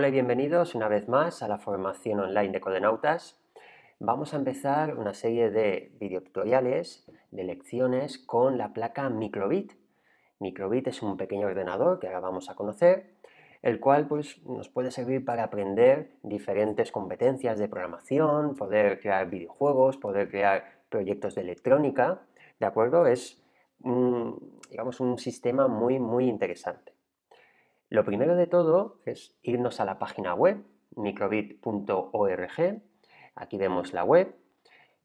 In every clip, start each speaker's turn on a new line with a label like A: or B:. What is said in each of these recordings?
A: Hola y bienvenidos una vez más a la formación online de Codenautas. Vamos a empezar una serie de videotutoriales, de lecciones con la placa Microbit. Microbit es un pequeño ordenador que ahora vamos a conocer, el cual pues, nos puede servir para aprender diferentes competencias de programación, poder crear videojuegos, poder crear proyectos de electrónica, ¿de acuerdo? Es un, digamos, un sistema muy, muy interesante. Lo primero de todo es irnos a la página web microbit.org. Aquí vemos la web,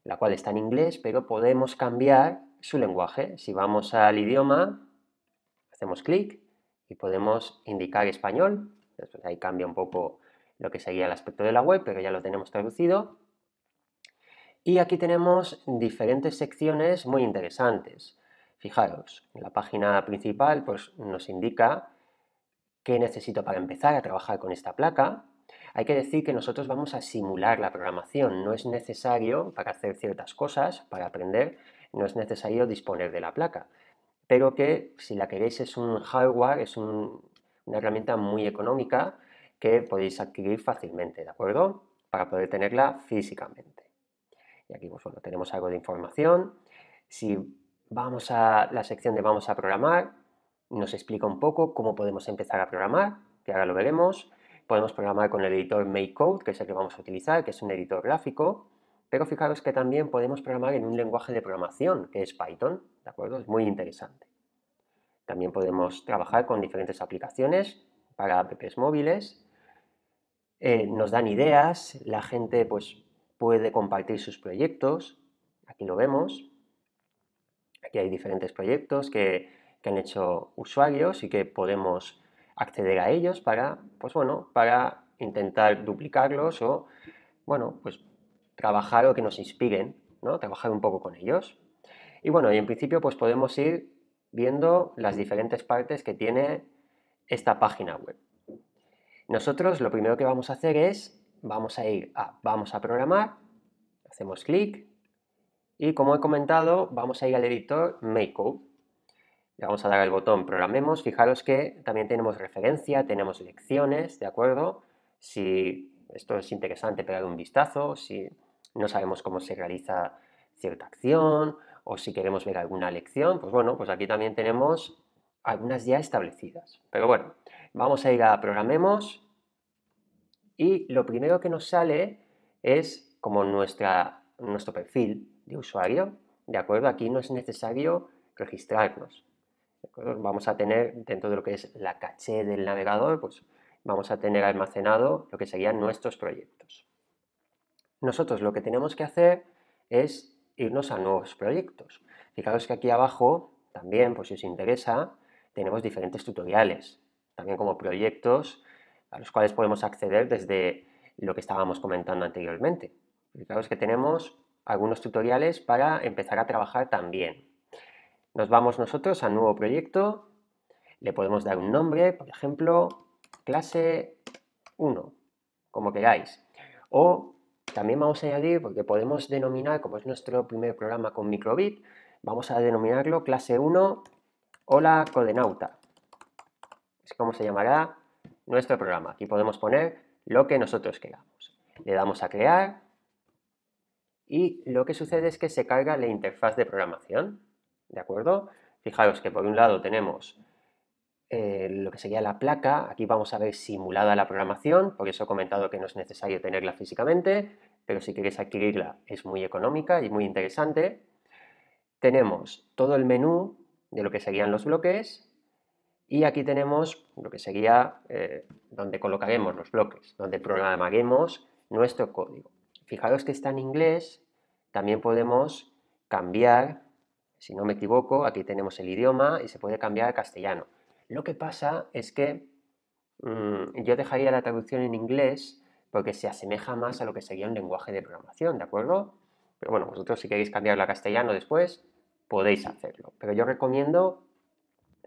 A: la cual está en inglés, pero podemos cambiar su lenguaje. Si vamos al idioma, hacemos clic y podemos indicar español. ahí cambia un poco lo que sería el aspecto de la web, pero ya lo tenemos traducido. Y aquí tenemos diferentes secciones muy interesantes. Fijaros, en la página principal pues, nos indica ¿Qué necesito para empezar a trabajar con esta placa? Hay que decir que nosotros vamos a simular la programación, no es necesario para hacer ciertas cosas, para aprender, no es necesario disponer de la placa, pero que si la queréis es un hardware, es una herramienta muy económica que podéis adquirir fácilmente, ¿de acuerdo? Para poder tenerla físicamente. Y aquí pues, bueno, tenemos algo de información. Si vamos a la sección de vamos a programar, nos explica un poco cómo podemos empezar a programar, que ahora lo veremos. Podemos programar con el editor MakeCode, que es el que vamos a utilizar, que es un editor gráfico. Pero fijaros que también podemos programar en un lenguaje de programación, que es Python, ¿de acuerdo? Es muy interesante. También podemos trabajar con diferentes aplicaciones para apps móviles. Eh, nos dan ideas, la gente pues, puede compartir sus proyectos. Aquí lo vemos. Aquí hay diferentes proyectos que que han hecho usuarios y que podemos acceder a ellos para, pues bueno, para intentar duplicarlos o, bueno, pues trabajar o que nos inspiren, ¿no? Trabajar un poco con ellos. Y bueno, y en principio pues podemos ir viendo las diferentes partes que tiene esta página web. Nosotros lo primero que vamos a hacer es, vamos a ir a Vamos a programar, hacemos clic y como he comentado, vamos a ir al editor MakeCode. Le vamos a dar el botón programemos. Fijaros que también tenemos referencia, tenemos lecciones, ¿de acuerdo? Si esto es interesante pegar un vistazo, si no sabemos cómo se realiza cierta acción o si queremos ver alguna lección, pues bueno, pues aquí también tenemos algunas ya establecidas. Pero bueno, vamos a ir a programemos y lo primero que nos sale es como nuestra, nuestro perfil de usuario, ¿de acuerdo? Aquí no es necesario registrarnos. Vamos a tener dentro de lo que es la caché del navegador, pues vamos a tener almacenado lo que serían nuestros proyectos. Nosotros lo que tenemos que hacer es irnos a nuevos proyectos. Fijaros que aquí abajo también, por si os interesa, tenemos diferentes tutoriales, también como proyectos a los cuales podemos acceder desde lo que estábamos comentando anteriormente. Fijaros que tenemos algunos tutoriales para empezar a trabajar también. Nos vamos nosotros a nuevo proyecto, le podemos dar un nombre, por ejemplo, clase 1, como queráis. O también vamos a añadir, porque podemos denominar, como es nuestro primer programa con microbit, vamos a denominarlo clase 1 hola codenauta. Es como se llamará nuestro programa. Aquí podemos poner lo que nosotros queramos. Le damos a crear y lo que sucede es que se carga la interfaz de programación. ¿De acuerdo? Fijaos que por un lado tenemos eh, lo que sería la placa, aquí vamos a ver simulada la programación, por eso he comentado que no es necesario tenerla físicamente, pero si queréis adquirirla es muy económica y muy interesante. Tenemos todo el menú de lo que serían los bloques y aquí tenemos lo que sería eh, donde colocaremos los bloques, donde programaremos nuestro código. Fijaros que está en inglés, también podemos cambiar si no me equivoco, aquí tenemos el idioma y se puede cambiar a castellano. Lo que pasa es que mm, yo dejaría la traducción en inglés porque se asemeja más a lo que sería un lenguaje de programación, ¿de acuerdo? Pero bueno, vosotros si queréis cambiarlo a castellano después, podéis hacerlo. Pero yo recomiendo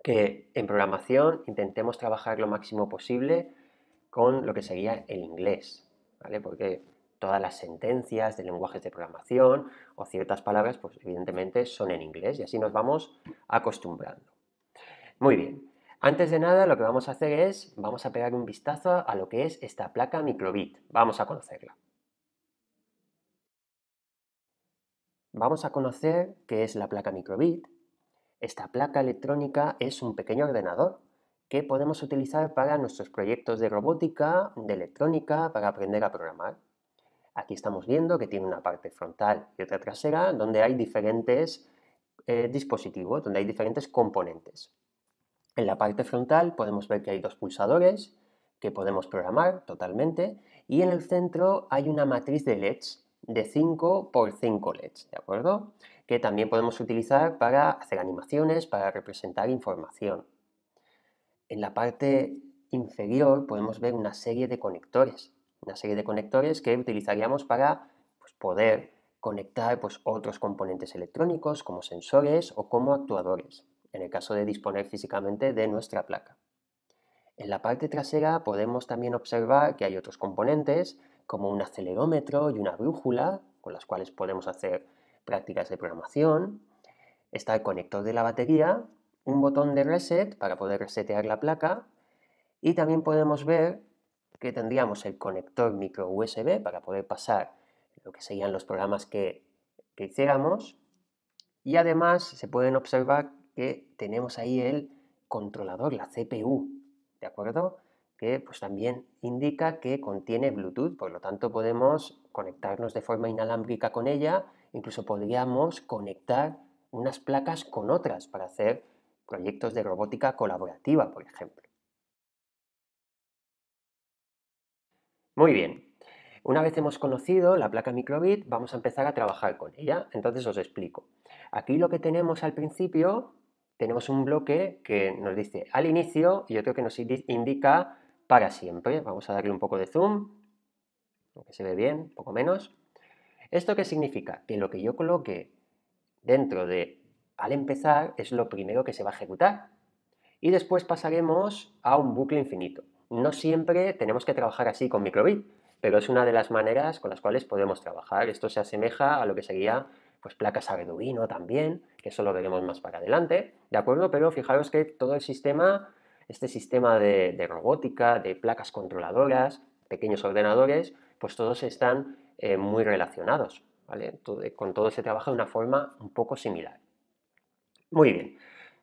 A: que en programación intentemos trabajar lo máximo posible con lo que sería el inglés, ¿vale? Porque todas las sentencias de lenguajes de programación o ciertas palabras, pues evidentemente son en inglés y así nos vamos acostumbrando. Muy bien, antes de nada lo que vamos a hacer es, vamos a pegar un vistazo a lo que es esta placa microbit, vamos a conocerla. Vamos a conocer qué es la placa microbit. Esta placa electrónica es un pequeño ordenador que podemos utilizar para nuestros proyectos de robótica, de electrónica, para aprender a programar. Aquí estamos viendo que tiene una parte frontal y otra trasera, donde hay diferentes eh, dispositivos, donde hay diferentes componentes. En la parte frontal podemos ver que hay dos pulsadores que podemos programar totalmente y en el centro hay una matriz de LEDs de 5 por 5 LEDs, ¿de acuerdo? Que también podemos utilizar para hacer animaciones, para representar información. En la parte inferior podemos ver una serie de conectores una serie de conectores que utilizaríamos para pues, poder conectar pues, otros componentes electrónicos como sensores o como actuadores, en el caso de disponer físicamente de nuestra placa. En la parte trasera podemos también observar que hay otros componentes como un acelerómetro y una brújula con las cuales podemos hacer prácticas de programación. Está el conector de la batería, un botón de reset para poder resetear la placa y también podemos ver que tendríamos el conector micro USB para poder pasar lo que serían los programas que, hiciéramos. Y además se pueden observar que tenemos ahí el controlador, la CPU, ¿de acuerdo? Que pues también indica que contiene Bluetooth, por lo tanto podemos conectarnos de forma inalámbrica con ella, incluso podríamos conectar unas placas con otras para hacer proyectos de robótica colaborativa, por ejemplo. Muy bien. Una vez hemos conocido la placa microbit, vamos a empezar a trabajar con ella. Entonces os explico. Aquí lo que tenemos al principio, tenemos un bloque que nos dice al inicio y otro que nos indica para siempre. Vamos a darle un poco de zoom, que se ve bien, un poco menos. ¿Esto qué significa? Que lo que yo coloque dentro de al empezar es lo primero que se va a ejecutar. Y después pasaremos a un bucle infinito no siempre tenemos que trabajar así con microbit, pero es una de las maneras con las cuales podemos trabajar. Esto se asemeja a lo que sería pues placas Arduino también, que eso lo veremos más para adelante, ¿de acuerdo? Pero fijaros que todo el sistema, este sistema de, robótica, de placas controladoras, pequeños ordenadores, pues todos están eh, muy relacionados, con todo se trabaja de una forma un poco similar. Muy bien,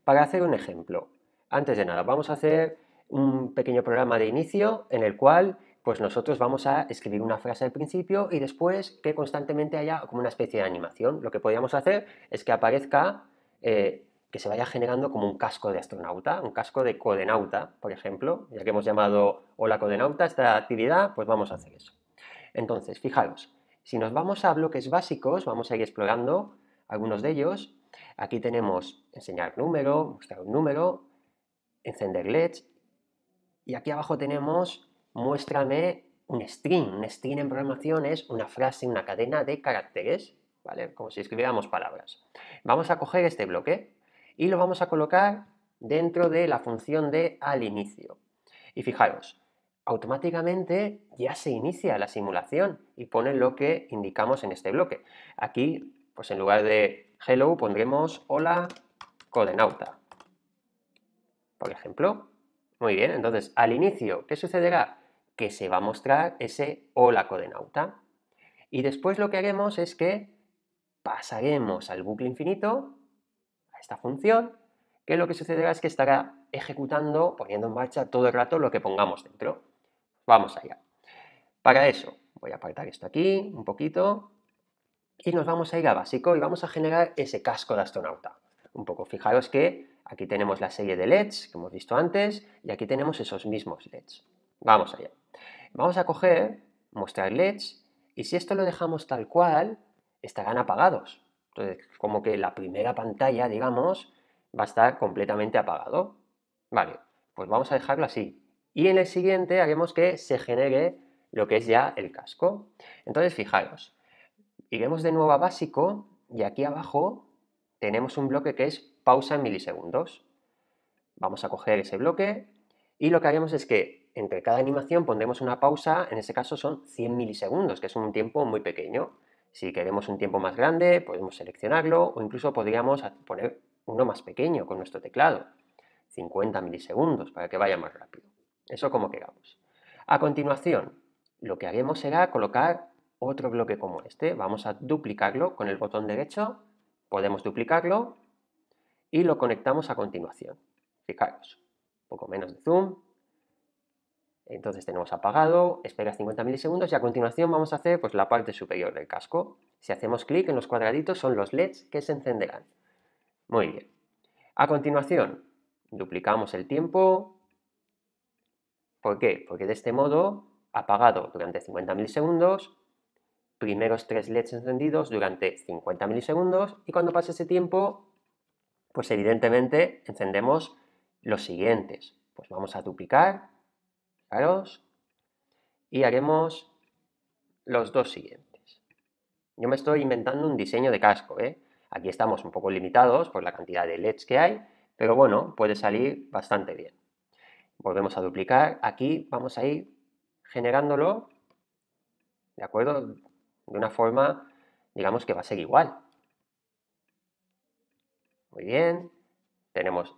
A: para hacer un ejemplo, antes de nada, vamos a hacer un pequeño programa de inicio en el cual pues nosotros vamos a escribir una frase al principio y después que constantemente haya como una especie de animación. Lo que podríamos hacer es que aparezca, eh, que se vaya generando como un casco de astronauta, un casco de codenauta, por ejemplo, ya que hemos llamado hola codenauta esta actividad, pues vamos a hacer eso. Entonces, fijaros, si nos vamos a bloques básicos, vamos a ir explorando algunos de ellos. Aquí tenemos enseñar número, mostrar un número, encender LEDs, y aquí abajo tenemos mm. muéstrame un string. Un string en programación es una frase, una cadena de caracteres, ¿vale? Como si escribiéramos palabras. Vamos a coger este bloque y lo vamos a colocar dentro de la función de al inicio. Y fijaros, automáticamente ya se inicia la simulación y pone lo que indicamos en este bloque. Aquí, pues en lugar de hello pondremos hola codenauta, por ejemplo. Muy bien, entonces al inicio, ¿qué sucederá? Que se va a mostrar ese hola nauta. Y después lo que haremos es que pasaremos al bucle infinito, a esta función, que lo que sucederá es que estará ejecutando, poniendo en marcha todo el rato lo que pongamos dentro. Vamos allá. Para eso, voy a apartar esto aquí un poquito y nos vamos a ir a básico y vamos a generar ese casco de astronauta. Un poco, fijaros que Aquí tenemos la serie de LEDs que hemos visto antes y aquí tenemos esos mismos LEDs. Vamos allá. Vamos a coger, mostrar LEDs y si esto lo dejamos tal cual, estarán apagados. Entonces, como que la primera pantalla, digamos, va a estar completamente apagado. Vale, pues vamos a dejarlo así. Y en el siguiente haremos que se genere lo que es ya el casco. Entonces, fijaros, iremos de nuevo a básico y aquí abajo tenemos un bloque que es pausa en milisegundos. Vamos a coger ese bloque y lo que haremos es que entre cada animación pondremos una pausa, en este caso son 100 milisegundos, que es un tiempo muy pequeño. Si queremos un tiempo más grande, podemos seleccionarlo o incluso podríamos poner uno más pequeño con nuestro teclado, 50 milisegundos, para que vaya más rápido. Eso como queramos. A continuación, lo que haremos será colocar otro bloque como este. Vamos a duplicarlo con el botón derecho, podemos duplicarlo y lo conectamos a continuación. Fijaros, un poco menos de zoom. Entonces tenemos apagado, espera 50 milisegundos y a continuación vamos a hacer pues, la parte superior del casco. Si hacemos clic en los cuadraditos son los LEDs que se encenderán. Muy bien. A continuación, duplicamos el tiempo. ¿Por qué? Porque de este modo, apagado durante 50 milisegundos, primeros tres LEDs encendidos durante 50 milisegundos y cuando pase ese tiempo pues evidentemente encendemos los siguientes. Pues vamos a duplicar, fijaros, y haremos los dos siguientes. Yo me estoy inventando un diseño de casco, ¿eh? Aquí estamos un poco limitados por la cantidad de LEDs que hay, pero bueno, puede salir bastante bien. Volvemos a duplicar, aquí vamos a ir generándolo, ¿de acuerdo? De una forma, digamos que va a ser igual, muy bien. Tenemos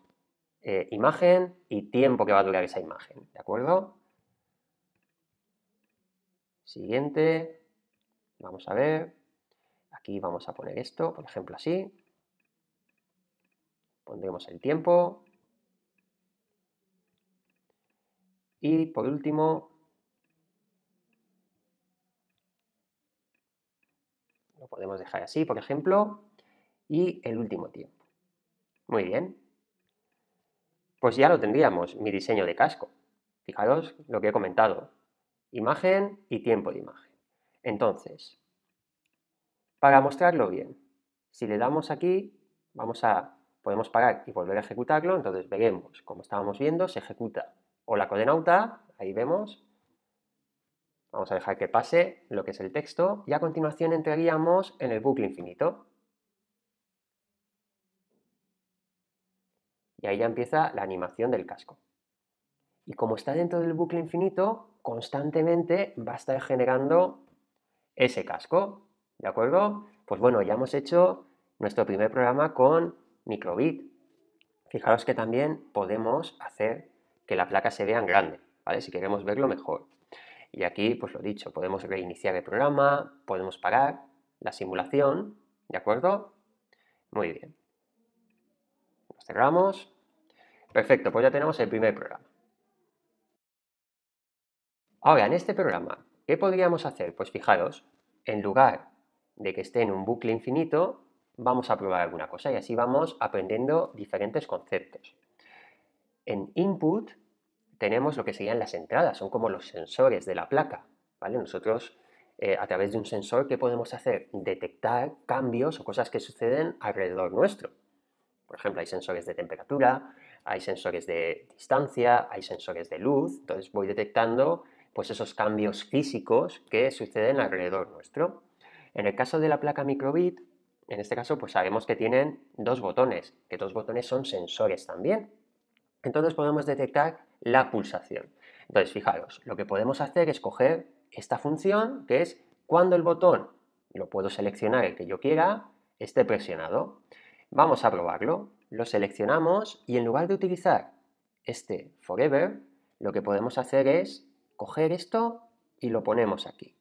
A: eh, imagen y tiempo que va a durar esa imagen. ¿De acuerdo? Siguiente. Vamos a ver. Aquí vamos a poner esto, por ejemplo, así. Pondremos el tiempo. Y por último, lo podemos dejar así, por ejemplo, y el último tiempo. Muy bien. Pues ya lo tendríamos, mi diseño de casco. Fijaros lo que he comentado. Imagen y tiempo de imagen. Entonces, para mostrarlo bien, si le damos aquí, vamos a, podemos parar y volver a ejecutarlo, entonces veremos, como estábamos viendo, se ejecuta o la codenauta, ahí vemos, vamos a dejar que pase lo que es el texto y a continuación entraríamos en el bucle infinito. Y ahí ya empieza la animación del casco. Y como está dentro del bucle infinito, constantemente va a estar generando ese casco. ¿De acuerdo? Pues bueno, ya hemos hecho nuestro primer programa con microbit. Fijaros que también podemos hacer que la placa se vea grande, ¿vale? Si queremos verlo mejor. Y aquí, pues lo dicho, podemos reiniciar el programa, podemos parar la simulación, ¿de acuerdo? Muy bien. Cerramos. Perfecto, pues ya tenemos el primer programa. Ahora, en este programa, ¿qué podríamos hacer? Pues fijaros, en lugar de que esté en un bucle infinito, vamos a probar alguna cosa y así vamos aprendiendo diferentes conceptos. En input tenemos lo que serían las entradas, son como los sensores de la placa. Nosotros, eh, a través de un sensor, ¿qué podemos hacer? Detectar cambios o cosas que suceden alrededor nuestro. Por ejemplo, hay sensores de temperatura, hay sensores de distancia, hay sensores de luz, entonces voy detectando pues esos cambios físicos que suceden alrededor nuestro. En el caso de la placa microbit, en este caso pues sabemos que tienen dos botones, que dos botones son sensores también. Entonces podemos detectar la pulsación. Entonces fijaros, lo que podemos hacer es coger esta función que es cuando el botón, lo puedo seleccionar el que yo quiera, esté presionado. Vamos a probarlo. Lo seleccionamos y en lugar de utilizar este forever, lo que podemos hacer es coger esto y lo ponemos aquí.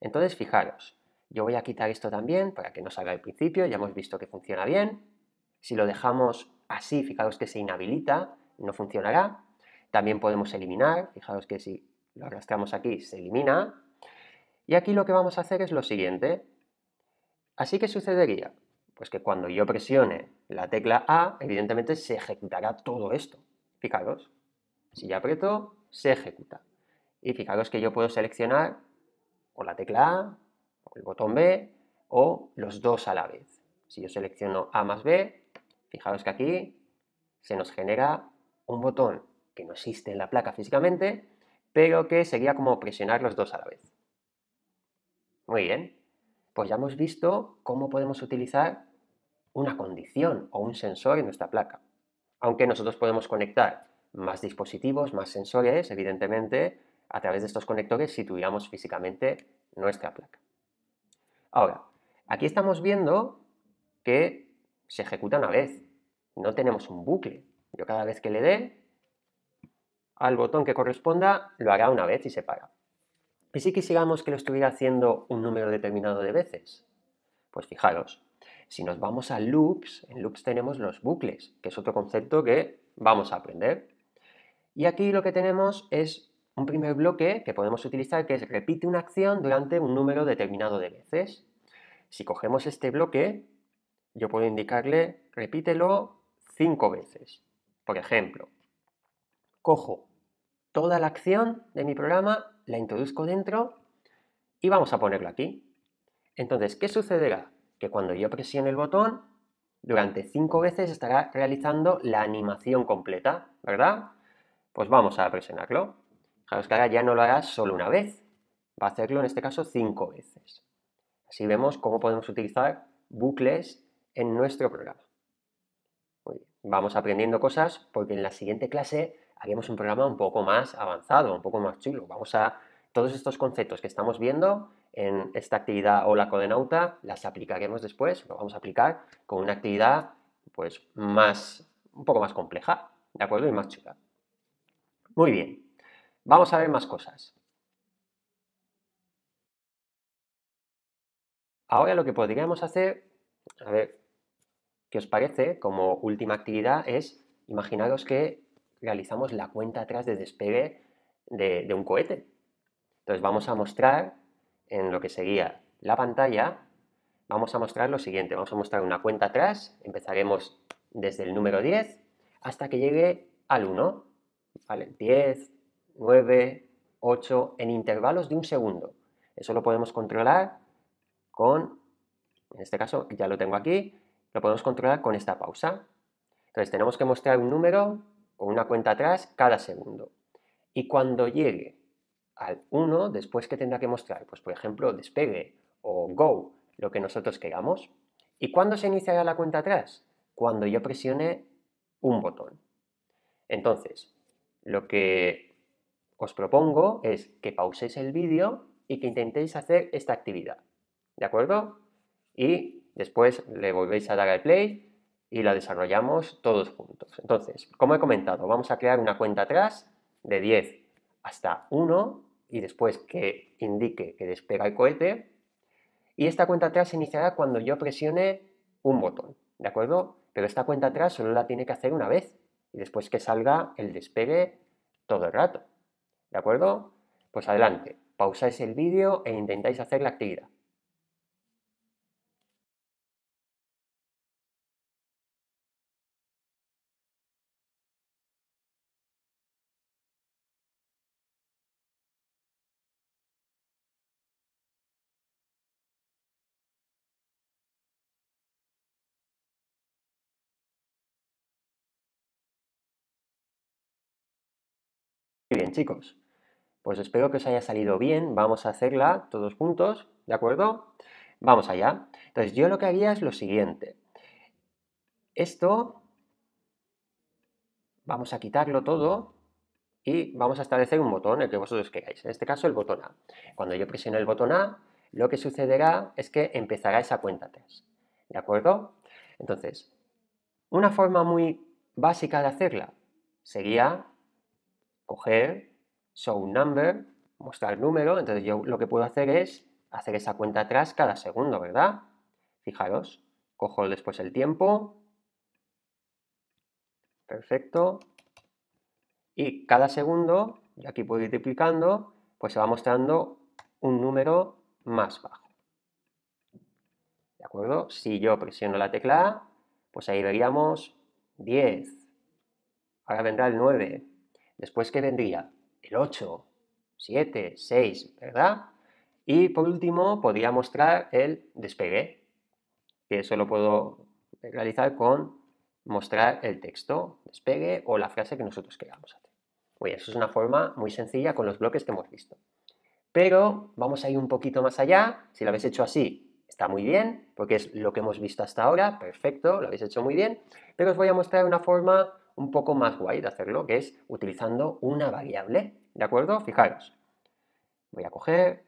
A: Entonces, fijaros, yo voy a quitar esto también para que no salga al principio, ya hemos visto que funciona bien. Si lo dejamos así, fijaros que se inhabilita, no funcionará. También podemos eliminar, fijaros que si lo arrastramos aquí se elimina. Y aquí lo que vamos a hacer es lo siguiente. Así que sucedería, pues que cuando yo presione la tecla A, evidentemente se ejecutará todo esto. Fijaros, si ya aprieto, se ejecuta. Y fijaros que yo puedo seleccionar o la tecla A, o el botón B, o los dos a la vez. Si yo selecciono A más B, fijaros que aquí se nos genera un botón que no existe en la placa físicamente, pero que sería como presionar los dos a la vez. Muy bien, pues ya hemos visto cómo podemos utilizar una condición o un sensor en nuestra placa. Aunque nosotros podemos conectar más dispositivos, más sensores, evidentemente, a través de estos conectores si tuviéramos físicamente nuestra placa. Ahora, aquí estamos viendo que se ejecuta una vez. No tenemos un bucle. Yo cada vez que le dé al botón que corresponda, lo hará una vez y se para. ¿Y si quisiéramos que lo estuviera haciendo un número determinado de veces? Pues fijaros, si nos vamos a loops, en loops tenemos los bucles, que es otro concepto que vamos a aprender. Y aquí lo que tenemos es un primer bloque que podemos utilizar que es repite una acción durante un número determinado de veces. Si cogemos este bloque, yo puedo indicarle repítelo cinco veces. Por ejemplo, cojo toda la acción de mi programa, la introduzco dentro y vamos a ponerlo aquí. Entonces, ¿qué sucederá? que cuando yo presione el botón, durante cinco veces estará realizando la animación completa, ¿verdad? Pues vamos a presionarlo. Fijaros que ahora ya no lo hará solo una vez, va a hacerlo en este caso cinco veces. Así vemos cómo podemos utilizar bucles en nuestro programa. Muy bien. Vamos aprendiendo cosas porque en la siguiente clase haremos un programa un poco más avanzado, un poco más chulo. Vamos a todos estos conceptos que estamos viendo en esta actividad o la Codenauta, las aplicaremos después, lo vamos a aplicar con una actividad pues más, un poco más compleja, ¿de acuerdo? Y más chula. Muy bien, vamos a ver más cosas. Ahora lo que podríamos hacer, a ver, ¿qué os parece? Como última actividad es, imaginaros que realizamos la cuenta atrás de despegue de, de un cohete. Entonces vamos a mostrar en lo que seguía la pantalla, vamos a mostrar lo siguiente. Vamos a mostrar una cuenta atrás, empezaremos desde el número 10 hasta que llegue al 1. ¿Vale? 10, 9, 8, en intervalos de un segundo. Eso lo podemos controlar con, en este caso ya lo tengo aquí, lo podemos controlar con esta pausa. Entonces tenemos que mostrar un número o una cuenta atrás cada segundo. Y cuando llegue al 1, después que tendrá que mostrar, pues por ejemplo, despegue o go, lo que nosotros queramos. ¿Y cuando se iniciará la cuenta atrás? Cuando yo presione un botón. Entonces, lo que os propongo es que pauséis el vídeo y que intentéis hacer esta actividad. ¿De acuerdo? Y después le volvéis a dar al play y la desarrollamos todos juntos. Entonces, como he comentado, vamos a crear una cuenta atrás de 10 hasta 1 y después que indique que despega el cohete. Y esta cuenta atrás se iniciará cuando yo presione un botón, ¿de acuerdo? Pero esta cuenta atrás solo la tiene que hacer una vez y después que salga el despegue todo el rato, ¿de acuerdo? Pues adelante, pausáis el vídeo e intentáis hacer la actividad. chicos. Pues espero que os haya salido bien. Vamos a hacerla todos juntos, ¿de acuerdo? Vamos allá. Entonces, yo lo que haría es lo siguiente. Esto vamos a quitarlo todo y vamos a establecer un botón, el que vosotros queráis. En este caso, el botón A. Cuando yo presione el botón A, lo que sucederá es que empezará esa cuenta test ¿De acuerdo? Entonces, una forma muy básica de hacerla sería coger show number, mostrar número, entonces yo lo que puedo hacer es hacer esa cuenta atrás cada segundo, ¿verdad? Fijaros, cojo después el tiempo, perfecto, y cada segundo, y aquí puedo ir duplicando, pues se va mostrando un número más bajo. ¿De acuerdo? Si yo presiono la tecla pues ahí veríamos 10, ahora vendrá el 9, Después, que vendría? El 8, 7, 6, ¿verdad? Y por último, podría mostrar el despegue, que eso lo puedo realizar con mostrar el texto, despegue o la frase que nosotros queramos hacer. Oye, eso es una forma muy sencilla con los bloques que hemos visto. Pero vamos a ir un poquito más allá. Si lo habéis hecho así, está muy bien, porque es lo que hemos visto hasta ahora, perfecto, lo habéis hecho muy bien. Pero os voy a mostrar una forma un poco más guay de hacerlo, que es utilizando una variable. ¿De acuerdo? Fijaros. Voy a coger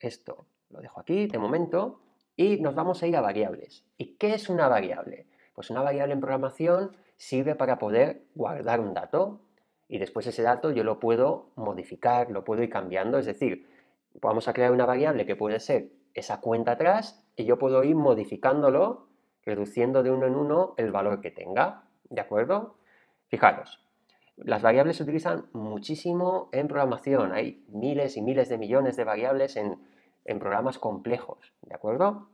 A: esto, lo dejo aquí de momento, y nos vamos a ir a variables. ¿Y qué es una variable? Pues una variable en programación sirve para poder guardar un dato y después ese dato yo lo puedo modificar, lo puedo ir cambiando. Es decir, vamos a crear una variable que puede ser esa cuenta atrás y yo puedo ir modificándolo, reduciendo de uno en uno el valor que tenga. ¿De acuerdo? Fijaros, las variables se utilizan muchísimo en programación. Hay miles y miles de millones de variables en, programas complejos, ¿de acuerdo?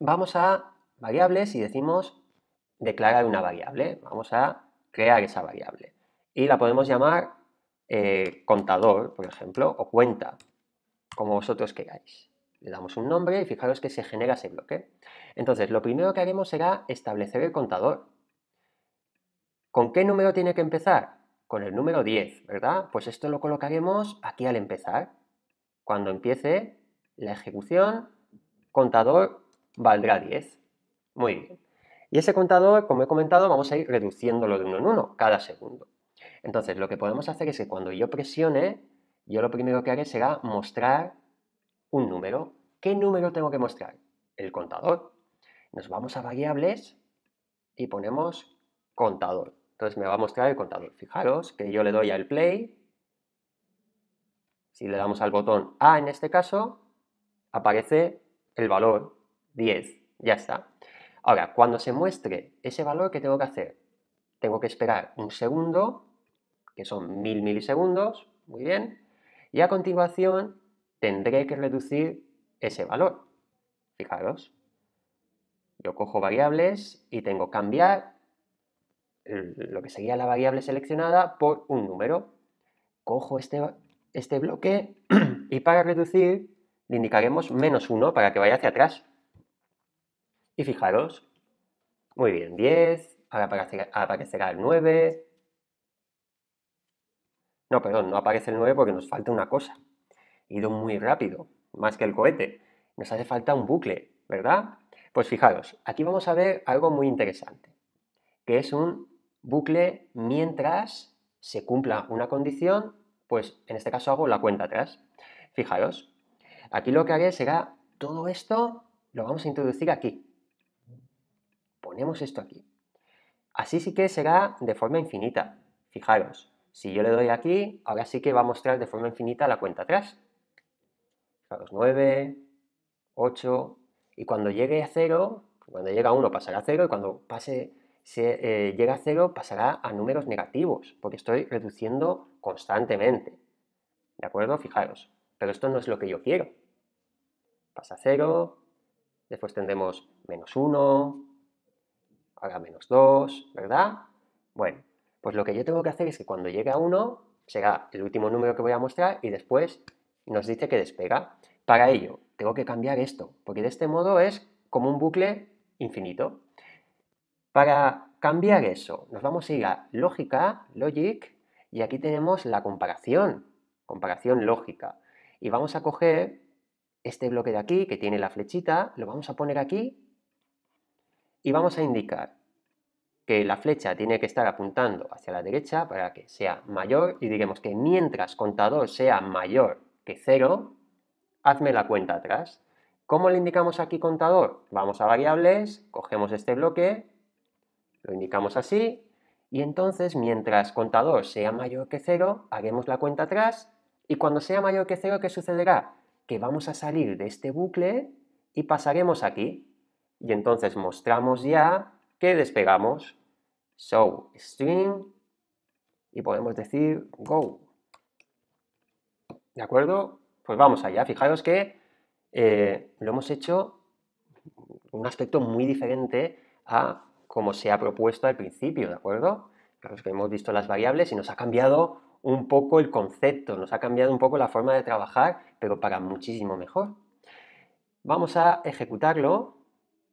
A: Vamos a variables y decimos declarar una variable. Vamos a crear esa variable. Y la podemos llamar eh, contador, por ejemplo, o cuenta, como vosotros queráis. Le damos un nombre y fijaros que se genera ese bloque. Entonces, lo primero que haremos será establecer el contador. ¿Con qué número tiene que empezar? Con el número 10, ¿verdad? Pues esto lo colocaremos aquí al empezar. Cuando empiece la ejecución, contador valdrá 10. Muy bien. Y ese contador, como he comentado, vamos a ir reduciéndolo de uno en uno cada segundo. Entonces, lo que podemos hacer es que cuando yo presione, yo lo primero que haré será mostrar un número. ¿Qué número tengo que mostrar? El contador. Nos vamos a variables y ponemos contador. Entonces me va a mostrar el contador. Fijaros que yo le doy al play. Si le damos al botón A en este caso, aparece el valor 10. Ya está. Ahora, cuando se muestre ese valor, ¿qué tengo que hacer? Tengo que esperar un segundo, que son mil milisegundos. Muy bien. Y a continuación tendré que reducir ese valor. Fijaros. Yo cojo variables y tengo cambiar lo que sería la variable seleccionada por un número. Cojo este, este bloque y para reducir le indicaremos menos 1 para que vaya hacia atrás. Y fijaros, muy bien, 10, ahora aparecerá, aparecerá el 9. No, perdón, no aparece el 9 porque nos falta una cosa. He ido muy rápido, más que el cohete. Nos hace falta un bucle, ¿verdad? Pues fijaros, aquí vamos a ver algo muy interesante, que es un bucle mientras se cumpla una condición, pues en este caso hago la cuenta atrás. Fijaros, aquí lo que haré será todo esto lo vamos a introducir aquí. Ponemos esto aquí. Así sí que será de forma infinita. Fijaros, si yo le doy aquí, ahora sí que va a mostrar de forma infinita la cuenta atrás. Fijaros, 9, 8, y cuando llegue a 0, cuando llegue a 1 pasará a 0, y cuando pase si eh, llega a cero pasará a números negativos, porque estoy reduciendo constantemente. ¿De acuerdo? Fijaros. Pero esto no es lo que yo quiero. Pasa a cero, después tendremos menos 1, ahora menos 2, ¿verdad? Bueno, pues lo que yo tengo que hacer es que cuando llegue a 1 será el último número que voy a mostrar y después nos dice que despega. Para ello, tengo que cambiar esto, porque de este modo es como un bucle infinito. Para cambiar eso, nos vamos a ir a lógica, logic, y aquí tenemos la comparación, comparación lógica. Y vamos a coger este bloque de aquí, que tiene la flechita, lo vamos a poner aquí y vamos a indicar que la flecha tiene que estar apuntando hacia la derecha para que sea mayor y diremos que mientras contador sea mayor que cero, hazme la cuenta atrás. ¿Cómo le indicamos aquí contador? Vamos a variables, cogemos este bloque lo indicamos así y entonces mientras contador sea mayor que 0, haremos la cuenta atrás y cuando sea mayor que 0, ¿qué sucederá? Que vamos a salir de este bucle y pasaremos aquí. Y entonces mostramos ya que despegamos. Show string y podemos decir go. ¿De acuerdo? Pues vamos allá. Fijaros que eh, lo hemos hecho un aspecto muy diferente a como se ha propuesto al principio, ¿de acuerdo? Claro, es que hemos visto las variables y nos ha cambiado un poco el concepto, nos ha cambiado un poco la forma de trabajar, pero para muchísimo mejor. Vamos a ejecutarlo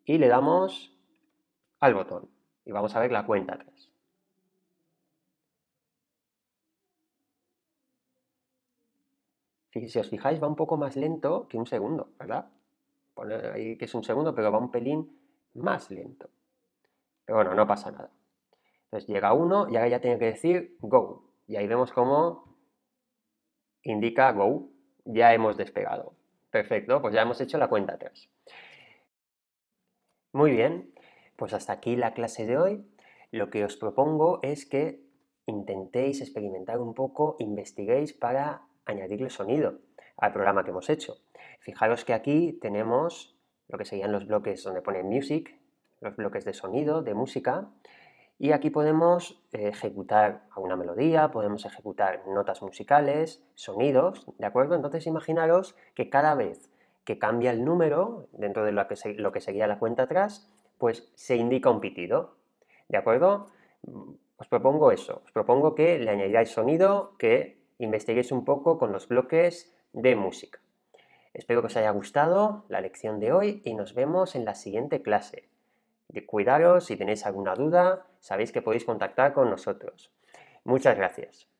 A: y le damos al botón y vamos a ver la cuenta atrás. Si os fijáis, va un poco más lento que un segundo, ¿verdad? Poner ahí que es un segundo, pero va un pelín más lento. Pero bueno, no pasa nada. Entonces llega uno y ahora ya tiene que decir go. Y ahí vemos cómo indica go. Ya hemos despegado. Perfecto, pues ya hemos hecho la cuenta atrás. Muy bien, pues hasta aquí la clase de hoy. Lo que os propongo es que intentéis experimentar un poco, investiguéis para añadirle sonido al programa que hemos hecho. Fijaros que aquí tenemos lo que serían los bloques donde pone music, los bloques de sonido, de música, y aquí podemos ejecutar una melodía, podemos ejecutar notas musicales, sonidos, ¿de acuerdo? Entonces imaginaros que cada vez que cambia el número dentro de lo que, lo que seguía la cuenta atrás, pues se indica un pitido, ¿de acuerdo? Os propongo eso, os propongo que le añadáis sonido, que investiguéis un poco con los bloques de música. Espero que os haya gustado la lección de hoy y nos vemos en la siguiente clase. Cuidaros, si tenéis alguna duda, sabéis que podéis contactar con nosotros. Muchas gracias.